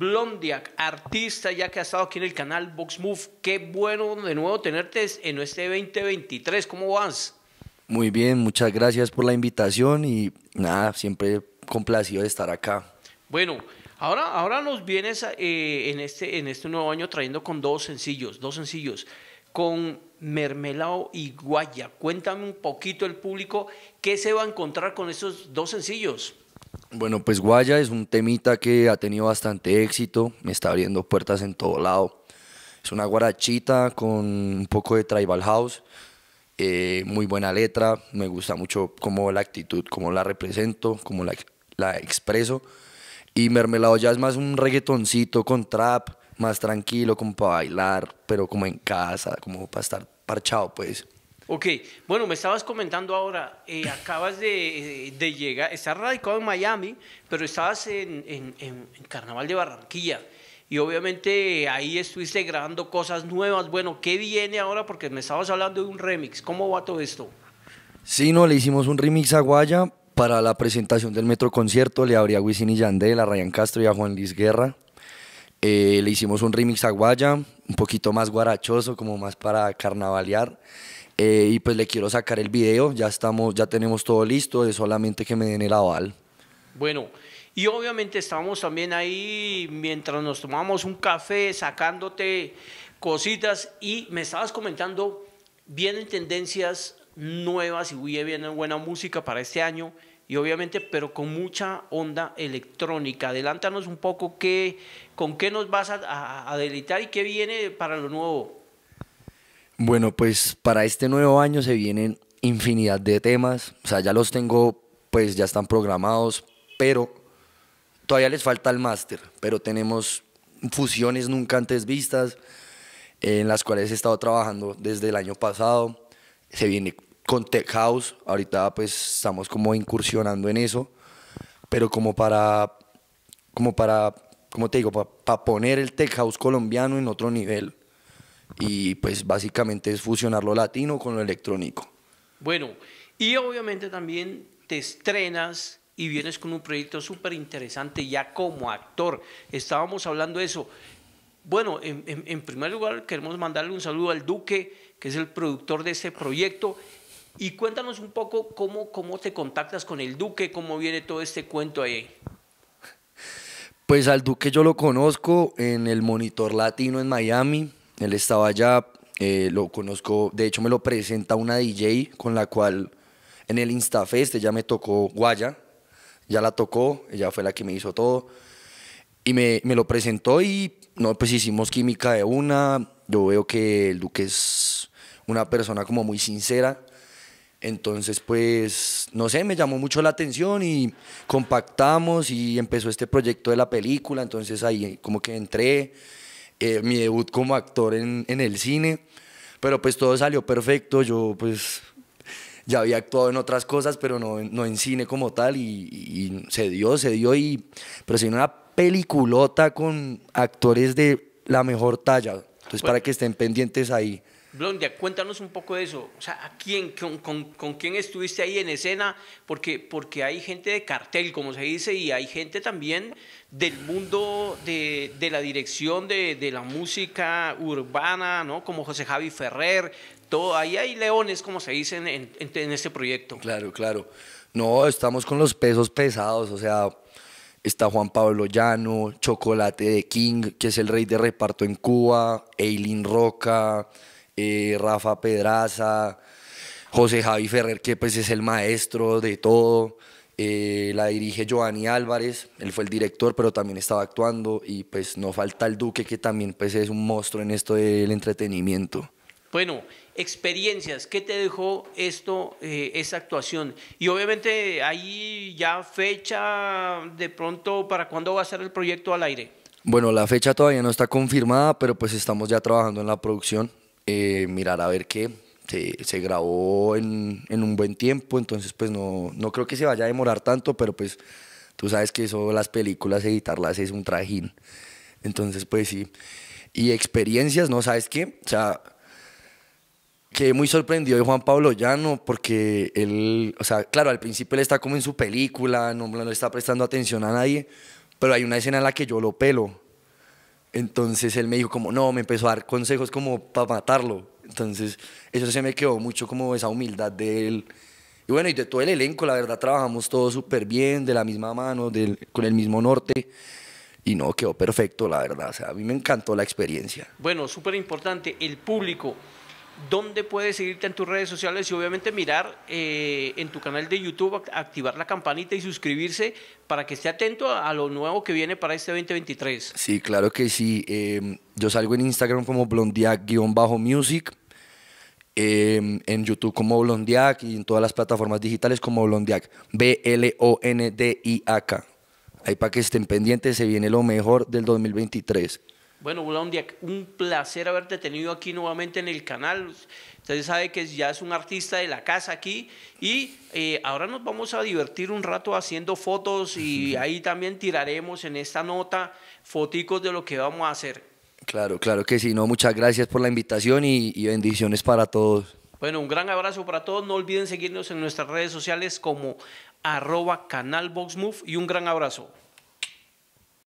Blondiac, artista ya que ha estado aquí en el canal Box Move. Qué bueno de nuevo tenerte en este 2023. ¿Cómo vas? Muy bien, muchas gracias por la invitación y nada, siempre complacido de estar acá. Bueno, ahora, ahora nos vienes eh, en, este, en este nuevo año trayendo con dos sencillos, dos sencillos, con Mermelao y Guaya. Cuéntame un poquito el público qué se va a encontrar con estos dos sencillos. Bueno, pues Guaya es un temita que ha tenido bastante éxito, me está abriendo puertas en todo lado. Es una guarachita con un poco de tribal house, eh, muy buena letra, me gusta mucho cómo la actitud, cómo la represento, cómo la, la expreso. Y Mermelado ya es más un reggaetoncito con trap, más tranquilo, como para bailar, pero como en casa, como para estar parchado, pues. Ok, bueno, me estabas comentando ahora, eh, acabas eh, de, llegar, estás radicado en Miami, pero estabas en, Carnaval de Barranquilla. Y obviamente ahí estuviste grabando cosas nuevas. Bueno, ¿qué viene ahora? Porque me estabas hablando de un remix. ¿Cómo va todo esto? Sí, no, le hicimos un remix a Guaya para la presentación del Metro Concierto. Le abrí a Wisin y Yandel, a Ryan Castro y a Juan Luis Guerra. Eh, le hicimos un remix a Guaya, un poquito más guarachoso, como más para carnavalear. Eh, y pues le quiero sacar el video, ya estamos, ya tenemos todo listo, es solamente que me den el aval. Bueno, y obviamente estábamos también ahí mientras nos tomamos un café, sacándote cositas y me estabas comentando, vienen tendencias nuevas y viene buena música para este año y obviamente, pero con mucha onda electrónica. Adelántanos un poco qué, con qué nos vas a, a deleitar y qué viene para lo nuevo. Bueno, pues para este nuevo año se vienen infinidad de temas, o sea, ya los tengo, pues ya están programados, pero todavía les falta el máster, pero tenemos fusiones nunca antes vistas, en las cuales he estado trabajando desde el año pasado, se viene con Tech House, ahorita pues estamos como incursionando en eso, pero como para, como para, como te digo, para poner el Tech House colombiano en otro nivel, y pues básicamente es fusionar lo latino con lo electrónico. Bueno, y obviamente también te estrenas y vienes con un proyecto súper interesante ya como actor. Estábamos hablando de eso. Bueno, en, primer lugar queremos mandarle un saludo al Duque, que es el productor de este proyecto. Y cuéntanos un poco cómo te contactas con el Duque, cómo viene todo este cuento ahí. Pues al Duque yo lo conozco en el Monitor Latino en Miami. Él estaba allá, eh, lo conozco, de hecho me lo presenta una DJ con la cual en el InstaFest ella me tocó Guaya, ya la tocó, ella fue la que me hizo todo. Y me, lo presentó y no, pues hicimos química de una. Yo veo que el Duque es una persona como muy sincera. Entonces, pues, no sé, me llamó mucho la atención y compactamos y empezó este proyecto de la película. Entonces ahí como que entré. Eh, mi debut como actor en, en el cine, pero pues todo salió perfecto, yo pues ya había actuado en otras cosas, pero no, en cine como tal, y, se dio, se dio, y, pero se una peliculota con actores de la mejor talla, entonces pues para que estén pendientes ahí. Blondia, cuéntanos un poco de eso. O sea, ¿a quién, con, quién estuviste ahí en escena? Porque, porque hay gente de cartel, como se dice, y hay gente también del mundo de, de la dirección de, de, la música urbana, ¿no? Como José Javi Ferrer, todo. Ahí hay leones, como se dice en, en, en este proyecto. Claro, claro. No, estamos con los pesos pesados, o sea, está Juan Pablo Llano, Chocolate de King, que es el rey de reparto en Cuba, Eileen Roca. Eh, Rafa Pedraza, José Javi Ferrer, que pues es el maestro de todo. Eh, la dirige Giovanni Álvarez, él fue el director, pero también estaba actuando. Y pues no falta el Duque, que también pues es un monstruo en esto del entretenimiento. Bueno, experiencias, ¿qué te dejó esto, eh, esa actuación? Y obviamente ahí ya fecha de pronto para cuándo va a ser el proyecto al aire. Bueno, la fecha todavía no está confirmada, pero pues estamos ya trabajando en la producción. Eh, mirar a ver qué. Se, grabó en, en, un buen tiempo, entonces pues no, no creo que se vaya a demorar tanto, pero pues tú sabes que eso, las películas, editarlas es un trajín. Entonces pues sí. Y experiencias, ¿no? ¿Sabes qué? O sea, quedé muy sorprendido de Juan Pablo Llano porque él, o sea, claro, al principio él está como en su película, no, no, está prestando atención a nadie, pero hay una escena en la que yo lo pelo entonces él me dijo como, no, me empezó a dar consejos como para matarlo. Entonces eso se me quedó mucho como esa humildad de él. Y bueno, y de todo el elenco, la verdad, trabajamos todos súper bien, de la misma mano, del, con el mismo norte. Y no, quedó perfecto, la verdad. O sea, a mí me encantó la experiencia. Bueno, súper importante, el público dónde puedes seguirte en tus redes sociales y obviamente mirar eh, en tu canal de YouTube, activar la campanita y suscribirse para que esté atento a, lo nuevo que viene para este 2023. Sí, claro que sí. Em, yo salgo en Instagram como blondiac-music, em, en YouTube como blondiac y en todas las plataformas digitales como blondiac, B-L-O-N-D-I-A-K. Ahí para que estén pendientes, se viene lo mejor del 2023. Bueno, un placer haberte tenido aquí nuevamente en el canal. Usted sabe que ya es un artista de la casa aquí y eh, ahora nos vamos a divertir un rato haciendo fotos y ahí también tiraremos en esta nota foticos de lo que vamos a hacer. Claro, claro que sí. No, muchas gracias por la invitación y, bendiciones para todos. Bueno, un gran abrazo para todos. No olviden seguirnos en nuestras redes sociales como arroba canal y un gran abrazo.